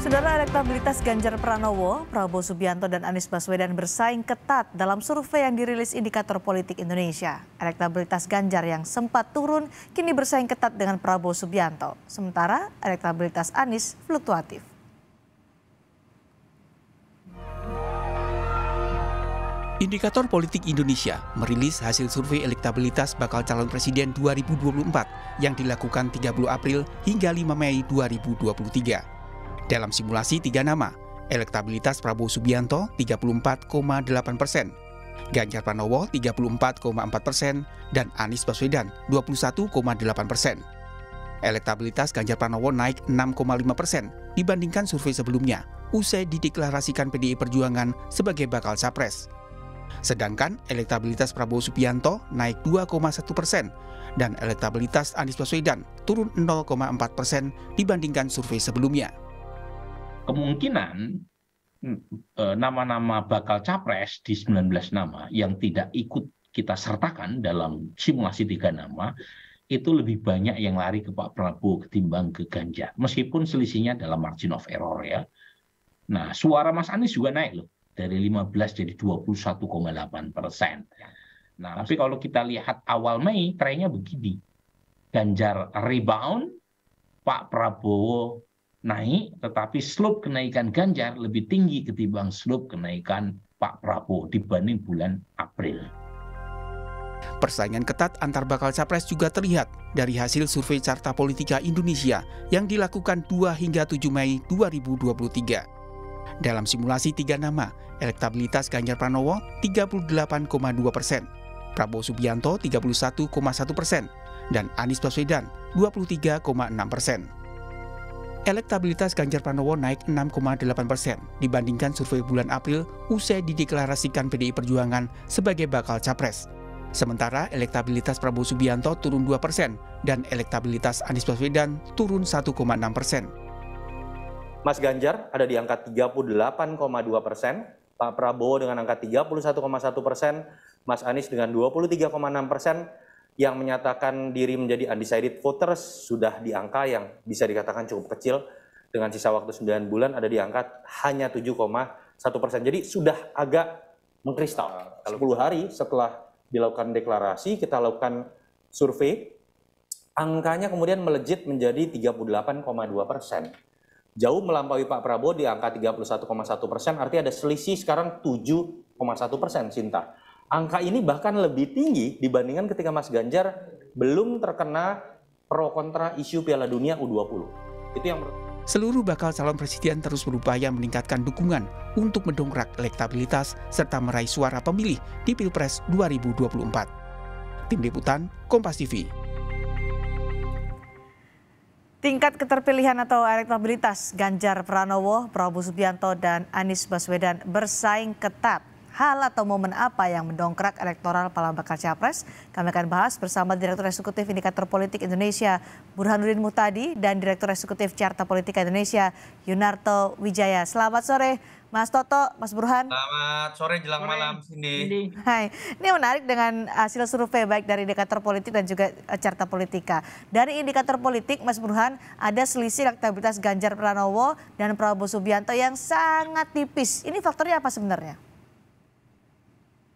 Saudara elektabilitas Ganjar Pranowo, Prabowo Subianto dan Anies Baswedan bersaing ketat dalam survei yang dirilis Indikator Politik Indonesia. Elektabilitas Ganjar yang sempat turun kini bersaing ketat dengan Prabowo Subianto, sementara elektabilitas Anies fluktuatif. Indikator Politik Indonesia merilis hasil survei elektabilitas bakal calon presiden 2024 yang dilakukan 30 April hingga 5 Mei 2023. Dalam simulasi tiga nama, elektabilitas Prabowo Subianto 34,8 persen, Ganjar Pranowo 34,4 persen, dan Anies Baswedan 21,8 persen. Elektabilitas Ganjar Pranowo naik 6,5 persen dibandingkan survei sebelumnya, usai dideklarasikan PDI Perjuangan sebagai bakal capres. Sedangkan elektabilitas Prabowo Subianto naik 2,1 persen dan elektabilitas Anies Baswedan turun 0,4 persen dibandingkan survei sebelumnya kemungkinan hmm. eh, nama-nama bakal capres di 19 nama yang tidak ikut kita sertakan dalam simulasi tiga nama itu lebih banyak yang lari ke Pak Prabowo ketimbang ke Ganjar meskipun selisihnya dalam margin of error ya. Nah suara Mas Anies juga naik loh dari 15 jadi 21,8 persen. Nah tapi kalau kita lihat awal Mei trennya begini Ganjar rebound Pak Prabowo naik, tetapi slope kenaikan Ganjar lebih tinggi ketimbang slope kenaikan Pak Prabowo dibanding bulan April. Persaingan ketat antar bakal capres juga terlihat dari hasil survei Carta Politika Indonesia yang dilakukan 2 hingga 7 Mei 2023. Dalam simulasi tiga nama, elektabilitas Ganjar Pranowo 38,2 persen, Prabowo Subianto 31,1 persen, dan Anies Baswedan 23,6 persen. Elektabilitas Ganjar Pranowo naik 6,8 persen dibandingkan survei bulan April usai dideklarasikan PDI Perjuangan sebagai bakal capres. Sementara elektabilitas Prabowo Subianto turun 2 persen dan elektabilitas Anies Baswedan turun 1,6 persen. Mas Ganjar ada di angka 38,2 persen, Pak Prabowo dengan angka 31,1 persen, Mas Anies dengan 23,6 persen, yang menyatakan diri menjadi undecided voters sudah di angka yang bisa dikatakan cukup kecil dengan sisa waktu 9 bulan ada di angka hanya 7,1 persen. Jadi sudah agak mengkristal. Nah, kalau 10 hari setelah dilakukan deklarasi, kita lakukan survei, angkanya kemudian melejit menjadi 38,2 persen. Jauh melampaui Pak Prabowo di angka 31,1 persen, artinya ada selisih sekarang 7,1 persen, Sinta. Angka ini bahkan lebih tinggi dibandingkan ketika Mas Ganjar belum terkena pro kontra isu Piala Dunia U20. Itu yang Seluruh bakal calon presiden terus berupaya meningkatkan dukungan untuk mendongkrak elektabilitas serta meraih suara pemilih di Pilpres 2024. Tim Liputan, Kompas TV. Tingkat keterpilihan atau elektabilitas Ganjar Pranowo, Prabowo Subianto, dan Anies Baswedan bersaing ketat hal atau momen apa yang mendongkrak elektoral para bakal capres? Kami akan bahas bersama Direktur Eksekutif Indikator Politik Indonesia Burhanuddin Mutadi dan Direktur Eksekutif Carta Politika Indonesia Yunarto Wijaya. Selamat sore Mas Toto, Mas Burhan. Selamat sore jelang sore. malam Cindy. Hai, ini menarik dengan hasil survei baik dari indikator politik dan juga eh, carta politika. Dari indikator politik, Mas Burhan, ada selisih elektabilitas Ganjar Pranowo dan Prabowo Subianto yang sangat tipis. Ini faktornya apa sebenarnya?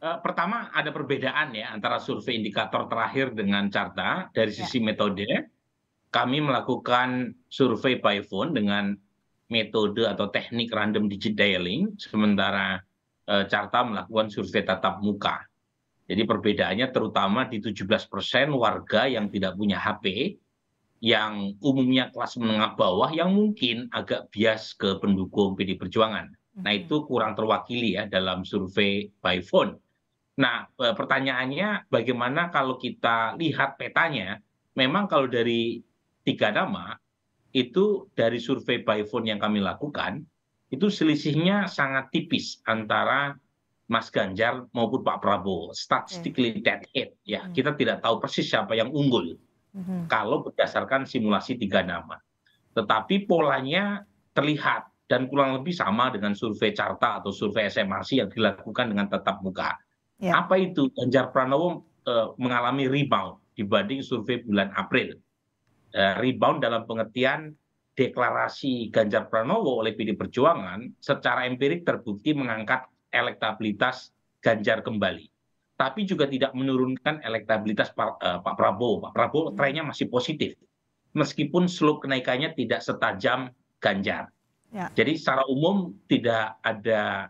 Eh, pertama ada perbedaan ya antara survei indikator terakhir dengan carta dari ya. sisi metode. Kami melakukan survei by phone dengan metode atau teknik random digit dialing, sementara e, carta melakukan survei tatap muka. Jadi perbedaannya terutama di 17% warga yang tidak punya HP, yang umumnya kelas menengah bawah yang mungkin agak bias ke pendukung PD Perjuangan. Nah hmm. itu kurang terwakili ya dalam survei by phone nah eh, pertanyaannya bagaimana kalau kita lihat petanya memang kalau dari tiga nama itu dari survei by phone yang kami lakukan itu selisihnya sangat tipis antara Mas Ganjar maupun Pak Prabowo statistically dead hit ya hmm. kita tidak tahu persis siapa yang unggul hmm. kalau berdasarkan simulasi tiga nama tetapi polanya terlihat dan kurang lebih sama dengan survei carta atau survei smrc yang dilakukan dengan tetap muka Ya. apa itu ganjar pranowo eh, mengalami rebound dibanding survei bulan april eh, rebound dalam pengertian deklarasi ganjar pranowo oleh pd perjuangan secara empirik terbukti mengangkat elektabilitas ganjar kembali tapi juga tidak menurunkan elektabilitas Pak eh, Prabowo. Pak Prabowo hmm. trennya masih positif, meskipun slope kenaikannya tidak setajam Ganjar. Ya. Jadi secara umum tidak ada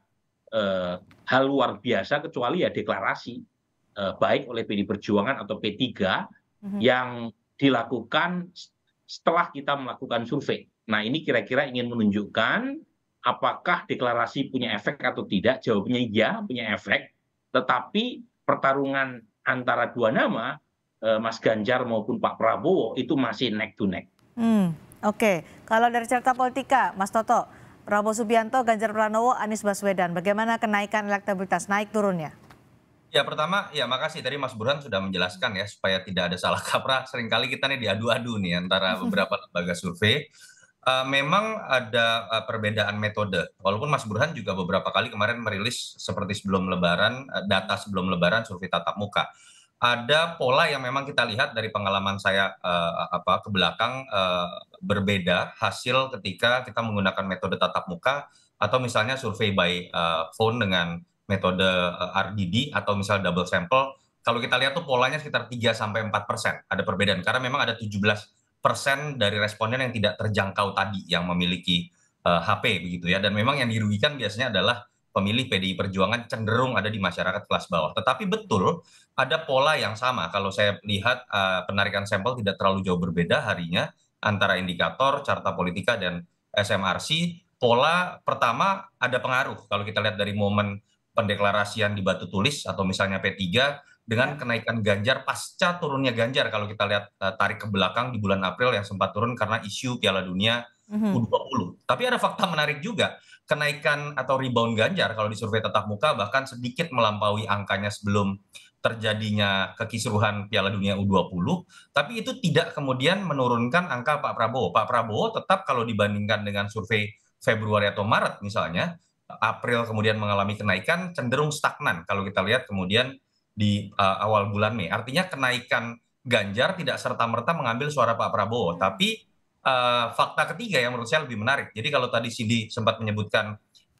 eh, hal luar biasa kecuali ya deklarasi eh, baik oleh pd perjuangan atau p tiga mhm. yang dilakukan setelah kita melakukan survei nah ini kira kira ingin menunjukkan apakah deklarasi punya efek atau tidak jawabnya iya punya efek tetapi pertarungan antara dua nama eh, Mas Ganjar maupun Pak Prabowo itu masih neck to neck. Hmm, Oke, okay. kalau dari cerita politika, Mas Toto, Prabowo Subianto, Ganjar Pranowo, Anies Baswedan. Bagaimana kenaikan elektabilitas naik turunnya? Ya pertama, ya makasih tadi Mas Burhan sudah menjelaskan ya supaya tidak ada salah kaprah. Seringkali kita nih diadu-adu nih antara beberapa lembaga survei. Uh, memang ada uh, perbedaan metode. Walaupun Mas Burhan juga beberapa kali kemarin merilis seperti sebelum Lebaran uh, data sebelum Lebaran survei tatap muka ada pola yang memang kita lihat dari pengalaman saya eh, ke belakang eh, berbeda hasil ketika kita menggunakan metode tatap muka atau misalnya survei by eh, phone dengan metode RDD atau misal double sample kalau kita lihat tuh polanya sekitar 3 sampai 4 persen ada perbedaan karena memang ada 17 persen dari responden yang tidak terjangkau tadi yang memiliki uh, HP begitu ya dan memang yang dirugikan biasanya adalah pemilih PDI Perjuangan cenderung ada di masyarakat kelas bawah. Tetapi betul ada pola yang sama kalau saya lihat uh, penarikan sampel tidak terlalu jauh berbeda harinya antara indikator carta politika dan SMRC pola pertama ada pengaruh kalau kita lihat dari momen pendeklarasian di Batu Tulis atau misalnya P3 dengan ya. kenaikan Ganjar pasca turunnya Ganjar kalau kita lihat uh, tarik ke belakang di bulan April yang sempat turun karena isu Piala Dunia mm-hmm. Tapi ada fakta menarik juga, kenaikan atau rebound Ganjar kalau di survei tetap muka bahkan sedikit melampaui angkanya sebelum terjadinya kekisruhan Piala Dunia U20, tapi itu tidak kemudian menurunkan angka Pak Prabowo. Pak Prabowo tetap kalau dibandingkan dengan survei Februari atau Maret misalnya, April kemudian mengalami kenaikan cenderung stagnan kalau kita lihat kemudian di uh, awal bulan Mei. Artinya kenaikan Ganjar tidak serta-merta mengambil suara Pak Prabowo, tapi uh, fakta ketiga yang menurut saya lebih menarik. Jadi kalau tadi Sidi sempat menyebutkan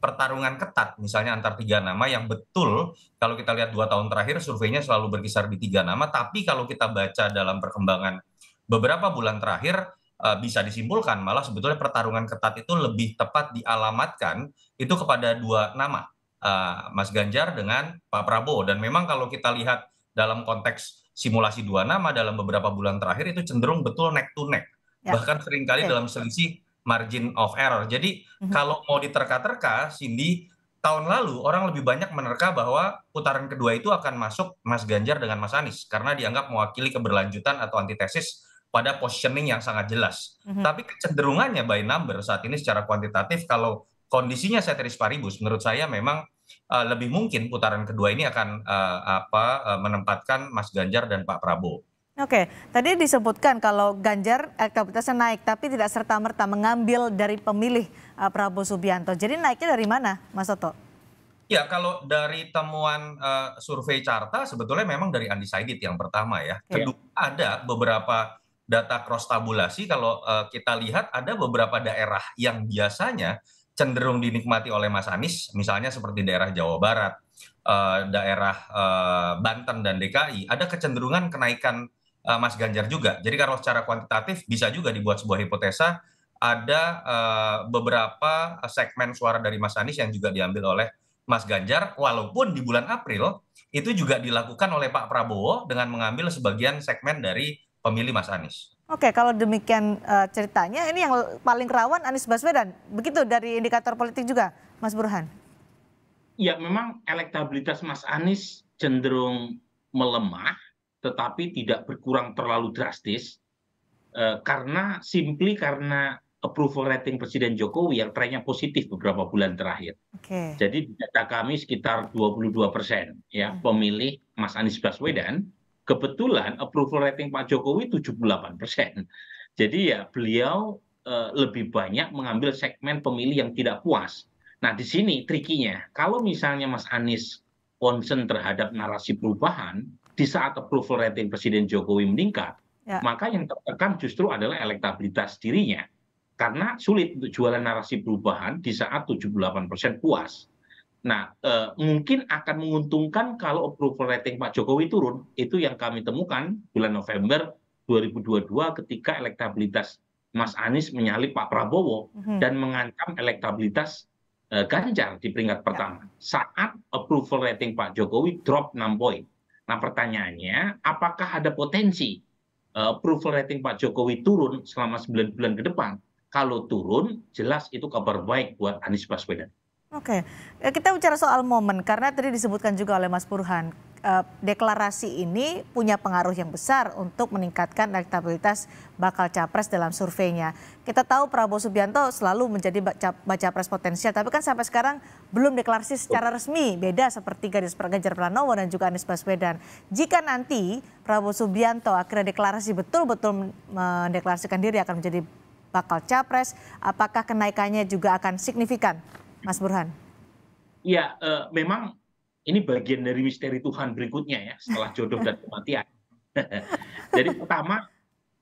pertarungan ketat misalnya antar tiga nama yang betul kalau kita lihat dua tahun terakhir surveinya selalu berkisar di tiga nama tapi kalau kita baca dalam perkembangan beberapa bulan terakhir eh, bisa disimpulkan malah sebetulnya pertarungan ketat itu lebih tepat dialamatkan itu kepada dua nama eh, Mas Ganjar dengan Pak Prabowo dan memang kalau kita lihat dalam konteks simulasi dua nama dalam beberapa bulan terakhir itu cenderung betul neck to neck ya. bahkan seringkali okay. dalam selisih margin of error. Jadi mm-hmm. kalau mau diterka-terka, Cindy, tahun lalu orang lebih banyak menerka bahwa putaran kedua itu akan masuk Mas Ganjar dengan Mas Anies karena dianggap mewakili keberlanjutan atau antitesis pada positioning yang sangat jelas. Mm-hmm. Tapi kecenderungannya by number saat ini secara kuantitatif kalau kondisinya setris paribus menurut saya memang uh, lebih mungkin putaran kedua ini akan uh, apa uh, menempatkan Mas Ganjar dan Pak Prabowo. Oke, tadi disebutkan kalau Ganjar elektabilitasnya eh, naik, tapi tidak serta-merta mengambil dari pemilih uh, Prabowo Subianto. Jadi naiknya dari mana, Mas Soto? Ya, kalau dari temuan uh, survei carta, sebetulnya memang dari undecided yang pertama ya. Iya. Kedua, ada beberapa data cross tabulasi. Kalau uh, kita lihat, ada beberapa daerah yang biasanya cenderung dinikmati oleh Mas Anies, misalnya seperti daerah Jawa Barat, daerah Banten dan DKI, ada kecenderungan kenaikan Eh, Mas Ganjar juga. Jadi kalau secara kuantitatif bisa juga dibuat sebuah hipotesa ada uh, beberapa segmen suara dari Mas Anies yang juga diambil oleh Mas Ganjar walaupun di bulan April itu juga dilakukan oleh Pak Prabowo dengan mengambil sebagian segmen dari pemilih Mas Anies. Oke, kalau demikian uh, ceritanya ini yang paling rawan Anies Baswedan. Begitu dari indikator politik juga, Mas Burhan. Ya, memang elektabilitas Mas Anies cenderung melemah tetapi tidak berkurang terlalu drastis eh, karena simply karena approval rating Presiden Jokowi yang trennya positif beberapa bulan terakhir. Okay. Jadi data kami sekitar 22 persen ya hmm. pemilih Mas Anies Baswedan kebetulan approval rating Pak Jokowi 78 persen. Jadi ya beliau uh, lebih banyak mengambil segmen pemilih yang tidak puas. Nah di sini trikinya kalau misalnya Mas Anies konsen terhadap narasi perubahan di saat approval rating presiden jokowi meningkat ya. maka yang tertekan justru adalah elektabilitas dirinya karena sulit untuk jualan narasi perubahan di saat 78 persen puas. Nah, eh, mungkin akan menguntungkan kalau approval rating Pak Jokowi turun. Itu yang kami temukan bulan November 2022 ketika elektabilitas Mas Anies menyalip Pak Prabowo mm -hmm. dan mengancam elektabilitas eh, Ganjar di peringkat pertama. Ya. Saat approval rating Pak Jokowi drop 6 poin. Nah pertanyaannya, apakah ada potensi uh, approval rating Pak Jokowi turun selama 9 bulan ke depan? Kalau turun, jelas itu kabar baik buat Anies Baswedan. Oke, okay. Eh, kita bicara soal momen karena tadi disebutkan juga oleh Mas Burhan uh, deklarasi ini punya pengaruh yang besar untuk meningkatkan elektabilitas bakal capres dalam surveinya. Kita tahu Prabowo Subianto selalu menjadi baca pres potensial, tapi kan sampai sekarang belum deklarasi secara resmi. Beda seperti Ganjar Pranowo dan juga Anies Baswedan. Jika nanti Prabowo Subianto akhirnya deklarasi betul-betul mendeklarasikan diri akan menjadi bakal capres, apakah kenaikannya juga akan signifikan, Mas Burhan? Ya, uh, memang ini bagian dari misteri Tuhan berikutnya ya setelah jodoh dan kematian. Jadi pertama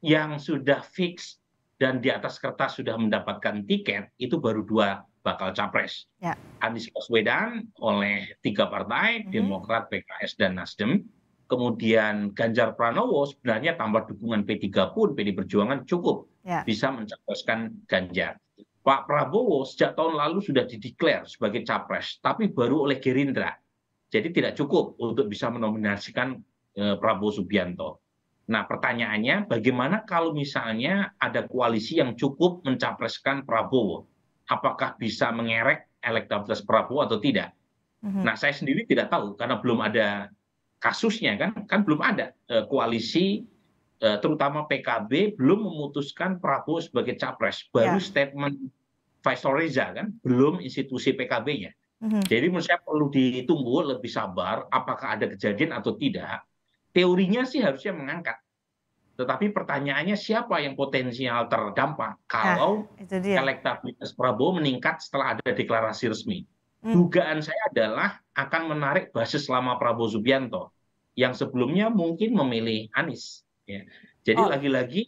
yang sudah fix dan di atas kertas sudah mendapatkan tiket itu baru dua bakal capres. Ya. Anies Baswedan oleh tiga partai, mm -hmm. Demokrat, PKS, dan Nasdem. Kemudian Ganjar Pranowo sebenarnya tambah dukungan P3 pun PD Perjuangan cukup ya. bisa mencapreskan Ganjar. Pak Prabowo sejak tahun lalu sudah dideklar sebagai capres, tapi baru oleh Gerindra. Jadi tidak cukup untuk bisa menominasikan eh, Prabowo Subianto. Nah, pertanyaannya bagaimana kalau misalnya ada koalisi yang cukup mencapreskan Prabowo? Apakah bisa mengerek elektabilitas Prabowo atau tidak? Mhm. Nah, saya sendiri tidak tahu karena belum ada kasusnya kan, kan belum ada eh, koalisi eh, terutama PKB belum memutuskan Prabowo sebagai capres. Baru yeah. statement Faisal Reza kan, belum institusi PKB-nya. Mm-hmm. Jadi menurut saya perlu ditunggu lebih sabar apakah ada kejadian atau tidak. Teorinya sih harusnya mengangkat. Tetapi pertanyaannya siapa yang potensial terdampak nah, kalau elektabilitas Prabowo meningkat setelah ada deklarasi resmi. Hmm. Dugaan saya adalah akan menarik basis lama Prabowo Subianto yang sebelumnya mungkin memilih Anies. Ya. Jadi oh. lagi-lagi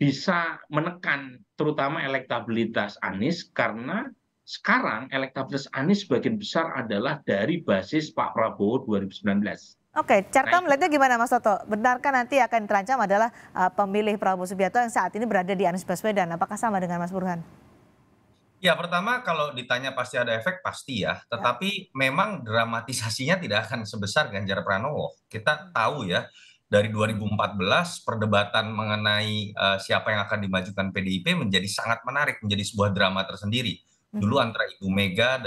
bisa menekan terutama elektabilitas Anies karena sekarang elektabilitas Anies sebagian besar adalah dari basis Pak Prabowo 2019. Oke, Carta melihatnya gimana Mas Toto? Benarkah nanti akan terancam adalah uh, pemilih Prabowo Subianto yang saat ini berada di Anies Baswedan? Apakah sama dengan Mas Burhan? Ya pertama kalau ditanya pasti ada efek pasti ya, ya. tetapi ya. memang dramatisasinya tidak akan sebesar Ganjar Pranowo. Kita hmm. tahu ya dari 2014 perdebatan mengenai uh, siapa yang akan dimajukan PDIP menjadi sangat menarik, menjadi sebuah drama tersendiri dulu hmm. antara ibu mega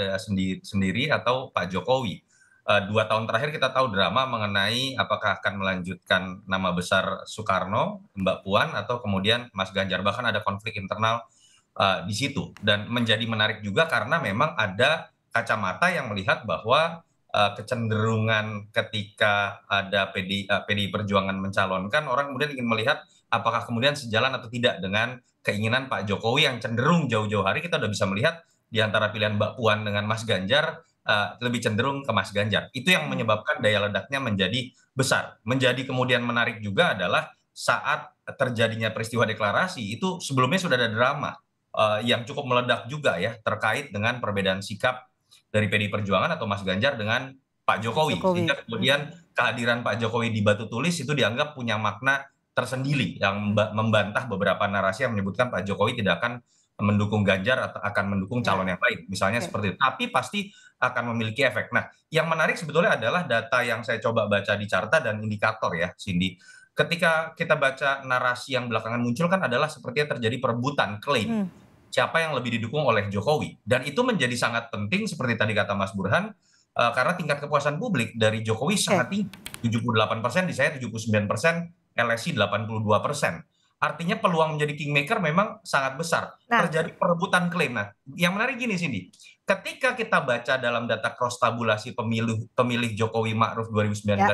sendiri atau pak jokowi eh, dua tahun terakhir kita tahu drama mengenai apakah akan melanjutkan nama besar Soekarno, Mbak Puan, atau kemudian Mas Ganjar. Bahkan ada konflik internal uh, di situ. Dan menjadi menarik juga karena memang ada kacamata yang melihat bahwa uh, kecenderungan ketika ada PDI, uh, PDI Perjuangan mencalonkan, orang kemudian ingin melihat apakah kemudian sejalan atau tidak dengan keinginan Pak Jokowi yang cenderung jauh-jauh hari kita sudah bisa melihat di antara pilihan Mbak Puan dengan Mas Ganjar uh, lebih cenderung ke Mas Ganjar. Itu yang hmm. menyebabkan daya ledaknya menjadi besar. Menjadi kemudian menarik juga adalah saat terjadinya peristiwa deklarasi itu sebelumnya sudah ada drama uh, yang cukup meledak juga ya terkait dengan perbedaan sikap dari PD Perjuangan atau Mas Ganjar dengan Pak Jokowi. Jokowi. Sehingga kemudian kehadiran Pak Jokowi di Batu Tulis itu dianggap punya makna tersendiri yang membantah beberapa narasi yang menyebutkan Pak Jokowi tidak akan mendukung Ganjar atau akan mendukung ya. calon yang lain, misalnya okay. Ya. seperti itu. Tapi pasti akan memiliki efek. Nah, yang menarik sebetulnya adalah data yang saya coba baca di carta dan indikator ya, Cindy. Ketika kita baca narasi yang belakangan muncul kan adalah sepertinya terjadi perebutan klaim. Hmm. Siapa yang lebih didukung oleh Jokowi? Dan itu menjadi sangat penting seperti tadi kata Mas Burhan, uh, karena tingkat kepuasan publik dari Jokowi sangat ya. tinggi, 78 persen, di saya 79 persen, LSI 82 persen Artinya peluang menjadi kingmaker memang sangat besar. Nah. Terjadi perebutan klaim. Nah, yang menarik gini Cindy, ketika kita baca dalam data cross tabulasi pemilih pemilih Jokowi Ma'ruf 2019 ya.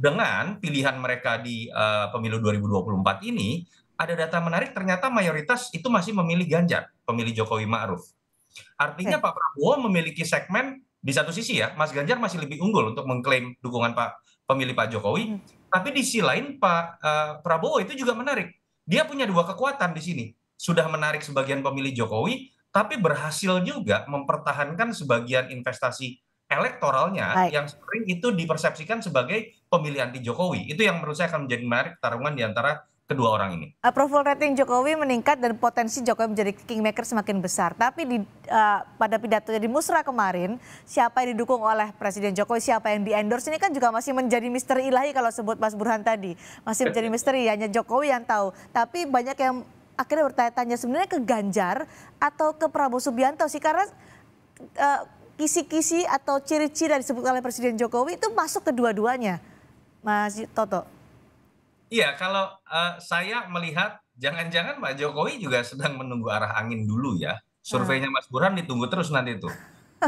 dengan pilihan mereka di uh, pemilu 2024 ini, ada data menarik ternyata mayoritas itu masih memilih Ganjar, pemilih Jokowi Ma'ruf. Artinya okay. Pak Prabowo memiliki segmen di satu sisi ya, Mas Ganjar masih lebih unggul untuk mengklaim dukungan Pak pemilih Pak Jokowi, hmm. tapi di sisi lain Pak uh, Prabowo itu juga menarik dia punya dua kekuatan di sini. Sudah menarik sebagian pemilih Jokowi, tapi berhasil juga mempertahankan sebagian investasi elektoralnya Baik. yang sering itu dipersepsikan sebagai pemilih anti Jokowi. Itu yang menurut saya akan menjadi menarik pertarungan di antara kedua orang ini. Approval rating Jokowi meningkat dan potensi Jokowi menjadi kingmaker semakin besar. Tapi di uh, pada pidatonya di Musra kemarin, siapa yang didukung oleh Presiden Jokowi, siapa yang diendorse ini kan juga masih menjadi misteri ilahi kalau sebut Mas Burhan tadi. Masih iya, menjadi iya. misteri, hanya Jokowi yang tahu. Tapi banyak yang akhirnya bertanya-tanya sebenarnya ke Ganjar atau ke Prabowo Subianto sih karena uh, kisi-kisi atau ciri-ciri yang disebut oleh Presiden Jokowi itu masuk kedua-duanya. Mas Toto. Iya, kalau uh, saya melihat jangan-jangan Pak Jokowi juga sedang menunggu arah angin dulu ya. Surveinya Mas Burhan ditunggu terus nanti itu.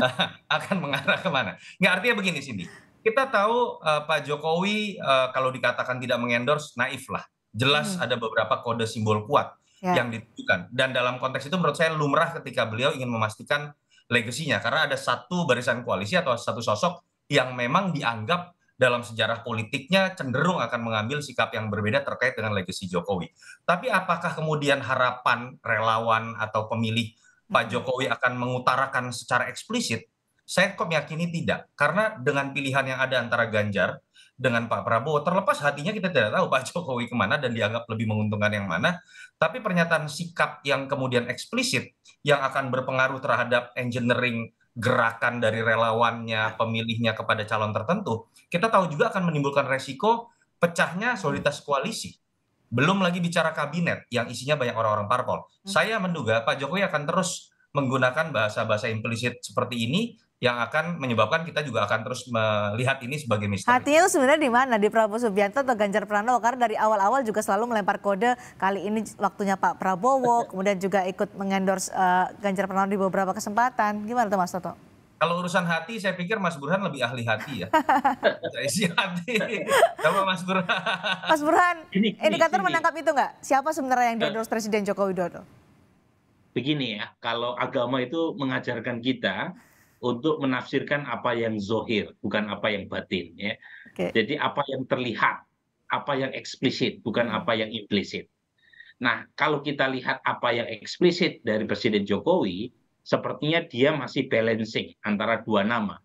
akan mengarah kemana. Nggak artinya begini sini. Kita tahu uh, Pak Jokowi uh, kalau dikatakan tidak mengendorse naif lah. Jelas hmm. ada beberapa kode simbol kuat ya. yang ditujukan. Dan dalam konteks itu menurut saya lumrah ketika beliau ingin memastikan legasinya. Karena ada satu barisan koalisi atau satu sosok yang memang dianggap dalam sejarah politiknya cenderung akan mengambil sikap yang berbeda terkait dengan legacy Jokowi. Tapi apakah kemudian harapan relawan atau pemilih Pak hmm. Jokowi akan mengutarakan secara eksplisit? Saya kok meyakini tidak, karena dengan pilihan yang ada antara Ganjar dengan Pak Prabowo, terlepas hatinya kita tidak tahu Pak Jokowi kemana dan dianggap lebih menguntungkan yang mana, tapi pernyataan sikap yang kemudian eksplisit yang akan berpengaruh terhadap engineering gerakan dari relawannya, ya. pemilihnya kepada calon tertentu, kita tahu juga akan menimbulkan resiko pecahnya soliditas koalisi. Belum lagi bicara kabinet yang isinya banyak orang-orang parpol. Hmm. Saya menduga Pak Jokowi akan terus menggunakan bahasa-bahasa implisit seperti ini yang akan menyebabkan kita juga akan terus melihat ini sebagai misteri. Hatinya itu sebenarnya di mana? Di Prabowo Subianto atau Ganjar Pranowo? Karena dari awal-awal juga selalu melempar kode kali ini waktunya Pak Prabowo, kemudian juga ikut mengendorse uh, Ganjar Pranowo di beberapa kesempatan. Gimana tuh Mas Toto? Kalau urusan hati, saya pikir Mas Burhan lebih ahli hati ya. Saya Isi hati. Coba Mas Burhan. Mas Burhan, indikator menangkap itu nggak? Siapa sebenarnya yang diendorse Presiden Joko Widodo? Begini ya, kalau agama itu mengajarkan kita untuk menafsirkan apa yang zohir, bukan apa yang batin. ya. Okay. Jadi apa yang terlihat, apa yang eksplisit, bukan hmm. apa yang implisit. Nah, kalau kita lihat apa yang eksplisit dari Presiden Jokowi, sepertinya dia masih balancing antara dua nama,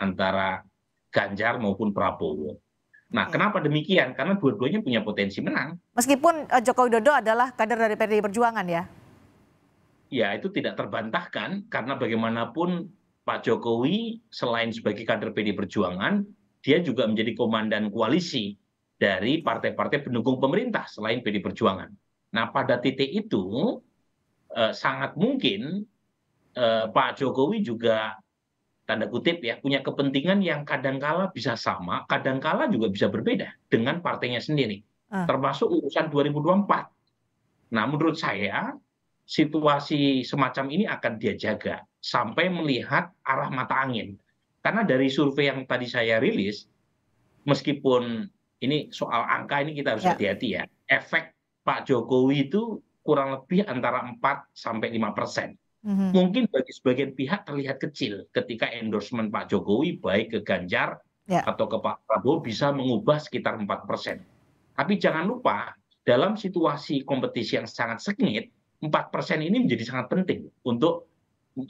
antara Ganjar maupun Prabowo. Nah, hmm. kenapa demikian? Karena dua-duanya punya potensi menang. Meskipun eh, Joko Widodo adalah kader dari PDI Perjuangan ya? Ya, itu tidak terbantahkan karena bagaimanapun Pak Jokowi selain sebagai kader PDI Perjuangan, dia juga menjadi komandan koalisi dari partai-partai pendukung pemerintah selain PDI Perjuangan. Nah, pada titik itu eh, sangat mungkin eh, Pak Jokowi juga tanda kutip ya punya kepentingan yang kadangkala bisa sama, kadangkala juga bisa berbeda dengan partainya sendiri. Ah. Termasuk urusan 2024. Nah, menurut saya situasi semacam ini akan dia jaga sampai melihat arah mata angin. Karena dari survei yang tadi saya rilis, meskipun ini soal angka ini kita harus ya. hati-hati ya. ya. Efek Pak Jokowi itu kurang lebih antara 4 sampai 5 persen Mhm. mungkin bagi sebagian pihak terlihat kecil ketika endorsement pak jokowi baik ke ganjar ya. atau ke pak prabowo bisa mengubah sekitar empat persen tapi jangan lupa dalam situasi kompetisi yang sangat sengit empat persen ini menjadi sangat penting untuk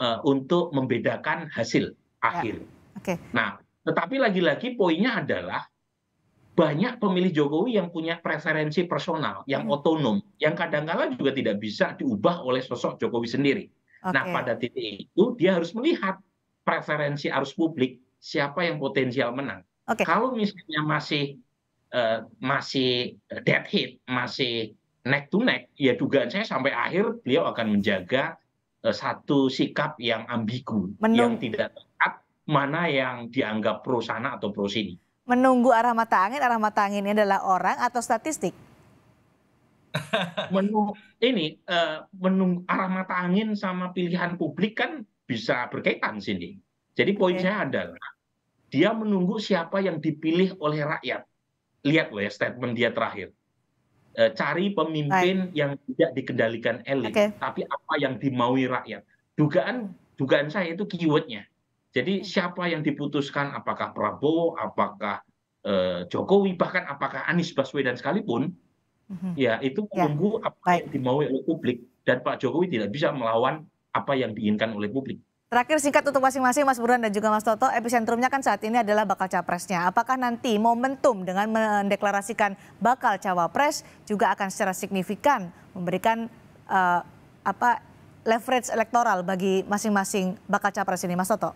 uh, untuk membedakan hasil ya. akhir. Okay. Nah, tetapi lagi-lagi poinnya adalah banyak pemilih Jokowi yang punya preferensi personal, yang mhm. otonom, yang kadangkala -kadang juga tidak bisa diubah oleh sosok Jokowi sendiri. Okay. Nah pada titik itu dia harus melihat preferensi arus publik siapa yang potensial menang. Okay. Kalau misalnya masih uh, masih dead hit, masih neck to neck, ya dugaan saya sampai akhir beliau akan menjaga uh, satu sikap yang ambigu, Menung. yang tidak tepat mana yang dianggap pro sana atau pro sini. Menunggu arah mata angin, arah mata anginnya adalah orang atau statistik? menu ini uh, menu arah mata angin sama pilihan publik kan bisa berkaitan sini. Jadi poin okay. saya adalah dia menunggu siapa yang dipilih oleh rakyat. Lihat loh ya statement dia terakhir. Uh, cari pemimpin Baik. yang tidak dikendalikan elit, okay. tapi apa yang dimaui rakyat. Dugaan dugaan saya itu keywordnya. Jadi siapa yang diputuskan, apakah Prabowo, apakah eh, Jokowi, bahkan apakah Anies Baswedan sekalipun, Mhm. ya itu ya, menunggu apa yang dimaui oleh publik dan Pak Jokowi tidak bisa melawan apa yang diinginkan oleh publik. Terakhir singkat untuk masing-masing Mas Burhan dan juga Mas Toto, epicentrumnya kan saat ini adalah bakal capresnya. Apakah nanti momentum dengan mendeklarasikan bakal cawapres juga akan secara signifikan memberikan uh, apa leverage elektoral bagi masing-masing bakal capres ini, Mas Toto?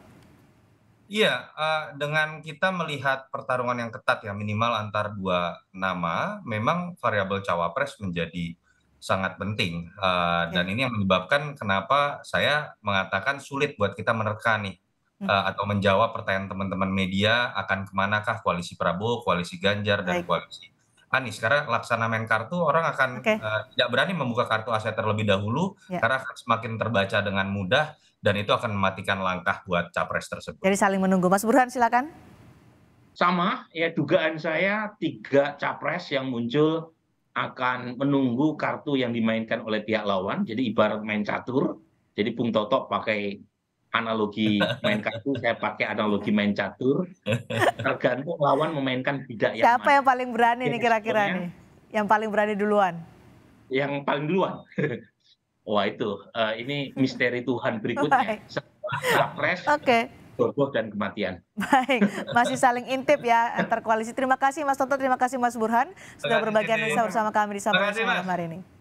Iya, uh, dengan kita melihat pertarungan yang ketat ya minimal antar dua nama, memang variabel cawapres menjadi sangat penting uh, ya. dan ini yang menyebabkan kenapa saya mengatakan sulit buat kita menerka nih ya. uh, atau menjawab pertanyaan teman-teman media akan kemanakah koalisi Prabowo, koalisi Ganjar dan Baik. koalisi Anies Sekarang laksana main kartu orang akan okay. uh, tidak berani membuka kartu aset terlebih dahulu ya. karena akan semakin terbaca dengan mudah dan itu akan mematikan langkah buat capres tersebut. Jadi saling menunggu. Mas Burhan silakan. Sama, ya dugaan saya tiga capres yang muncul akan menunggu kartu yang dimainkan oleh pihak lawan. Jadi ibarat main catur. Jadi Bung Toto pakai analogi main kartu, saya pakai analogi main catur. Tergantung lawan memainkan tidak yang Siapa mana. yang paling berani Jadi nih kira-kira nih? Yang paling berani duluan? Yang paling duluan wah itu uh, ini misteri Tuhan berikutnya. Capres, okay. dan kematian. Baik, masih saling intip ya antar koalisi. Terima kasih Mas Toto, terima kasih Mas Burhan sudah berbagi bersama kami di Sapa malam hari ini.